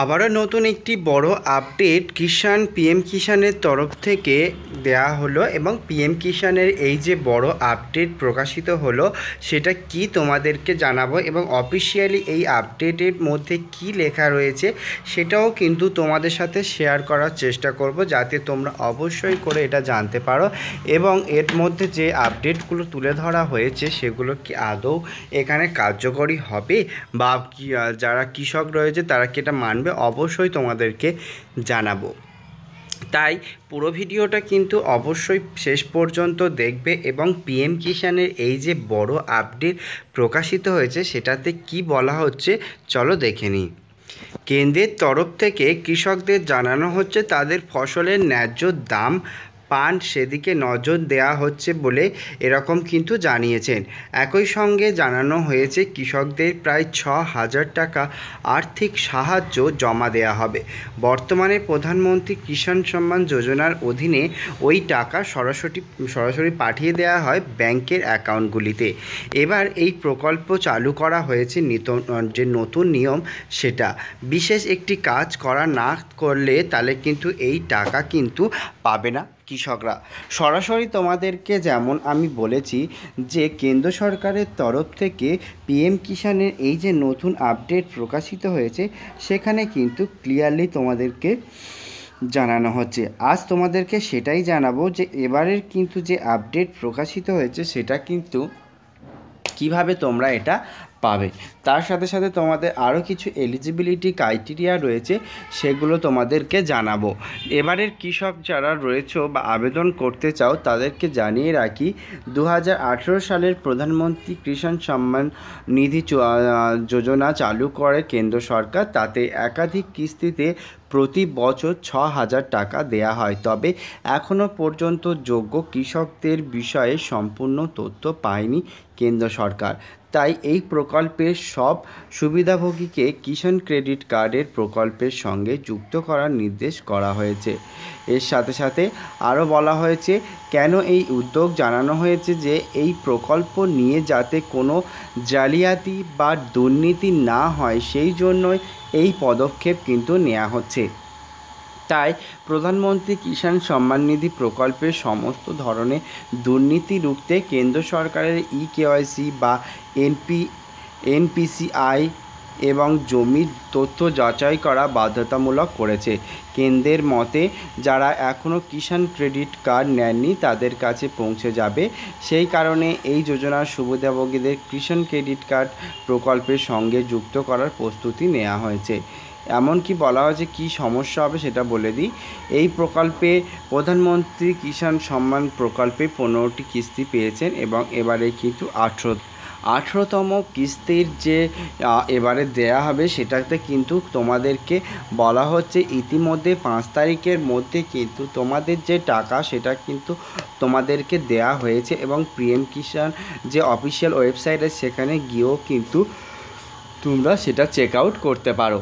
আবারও নতুন একটি বড় আপডেট কিষাণ পিএম কিষাণের তরফ থেকে দেয়া হলো এবং পিএম কিষাণের এই যে বড় আপডেট প্রকাশিত হলো সেটা কি তোমাদেরকে জানাবো এবং অফিসিয়ালি এই আপডেটের মধ্যে কি লেখা রয়েছে সেটাও কিন্তু তোমাদের সাথে শেয়ার করার চেষ্টা করব যাতে তোমরা অবশ্যই করে এটা জানতে পারো এবং এর মধ্যে যে আপডেটগুলো তুলে ধরা হয়েছে সেগুলো কি আদৌ এখানে কার্যকরী হবে বা যারা কৃষক রয়েছে তারা কি এটা মান জানবে অবশ্যই তোমাদেরকে জানাবো তাই পুরো ভিডিওটা কিন্তু অবশ্যই শেষ পর্যন্ত দেখবে এবং পিএম কিষানের এই যে বড় আপডেট প্রকাশিত হয়েছে সেটাতে কি বলা হচ্ছে চলো দেখে নিই কেন্দ্রের তরফ থেকে কৃষকদের জানানো হচ্ছে তাদের ফসলের ন্যায্য দাম পান সেদিকে নজর দেয়া হচ্ছে বলে এরকম কিন্তু জানিয়েছেন একই সঙ্গে জানানো হয়েছে কৃষকদের প্রায় ছ হাজার টাকা আর্থিক সাহায্য জমা দেয়া হবে বর্তমানে প্রধানমন্ত্রী কিষাণ সম্মান যোজনার অধীনে ওই টাকা সরাসরি সরাসরি পাঠিয়ে দেয়া হয় ব্যাংকের অ্যাকাউন্টগুলিতে এবার এই প্রকল্প চালু করা হয়েছে নিত যে নতুন নিয়ম সেটা বিশেষ একটি কাজ করা না করলে তাহলে কিন্তু এই টাকা কিন্তু পাবে না কৃষকরা সরাসরি তোমাদেরকে যেমন আমি বলেছি যে কেন্দ্র সরকারের তরফ থেকে পিএম কিষানের এই যে নতুন আপডেট প্রকাশিত হয়েছে সেখানে কিন্তু ক্লিয়ারলি তোমাদেরকে জানানো হচ্ছে আজ তোমাদেরকে সেটাই জানাবো যে এবারের কিন্তু যে আপডেট প্রকাশিত হয়েছে সেটা কিন্তু কিভাবে তোমরা এটা পাবে তার সাথে সাথে তোমাদের আরও কিছু এলিজিবিলিটি ক্রাইটেরিয়া রয়েছে সেগুলো তোমাদেরকে জানাবো এবারের কৃষক যারা রয়েছে বা আবেদন করতে চাও তাদেরকে জানিয়ে রাখি দু সালের প্রধানমন্ত্রী কৃষণ সম্মান নিধি যোজনা চালু করে কেন্দ্র সরকার তাতে একাধিক কিস্তিতে প্রতি বছর ছ হাজার টাকা দেয়া হয় তবে এখনও পর্যন্ত যোগ্য কৃষকদের বিষয়ে সম্পূর্ণ তথ্য পায়নি কেন্দ্র সরকার তাই এই প্রকল্পের সব সুবিধাভোগীকে কিষাণ ক্রেডিট কার্ডের প্রকল্পের সঙ্গে যুক্ত করার নির্দেশ করা হয়েছে এর সাথে সাথে আরও বলা হয়েছে কেন এই উদ্যোগ জানানো হয়েছে যে এই প্রকল্প নিয়ে যাতে কোনো জালিয়াতি বা দুর্নীতি না হয় সেই জন্যই এই পদক্ষেপ কিন্তু নেওয়া হচ্ছে তাই প্রধানমন্ত্রী কিষাণ সম্মান নিধি প্রকল্পের সমস্ত ধরনের দুর্নীতি রুখতে কেন্দ্র সরকারের ই কেওয়াইসি বা এনপি এনপিসিআই এবং জমির তথ্য যাচাই করা বাধ্যতামূলক করেছে কেন্দ্রের মতে যারা এখনও কিষাণ ক্রেডিট কার্ড নেননি তাদের কাছে পৌঁছে যাবে সেই কারণে এই যোজনার সুবিধাভোগীদের কিষাণ ক্রেডিট কার্ড প্রকল্পের সঙ্গে যুক্ত করার প্রস্তুতি নেওয়া হয়েছে এমনকি বলা হয়েছে কি সমস্যা হবে সেটা বলে দিই এই প্রকল্পে প্রধানমন্ত্রী কিষাণ সম্মান প্রকল্পে পনেরোটি কিস্তি পেয়েছেন এবং এবারে কিন্তু আঠেরো আঠেরোতম কিস্তির যে এবারে দেয়া হবে সেটাতে কিন্তু তোমাদেরকে বলা হচ্ছে ইতিমধ্যে পাঁচ তারিখের মধ্যে কিন্তু তোমাদের যে টাকা সেটা কিন্তু তোমাদেরকে দেয়া হয়েছে এবং পিএম কিষাণ যে অফিসিয়াল ওয়েবসাইট সেখানে গিয়েও কিন্তু তোমরা সেটা চেক আউট করতে পারো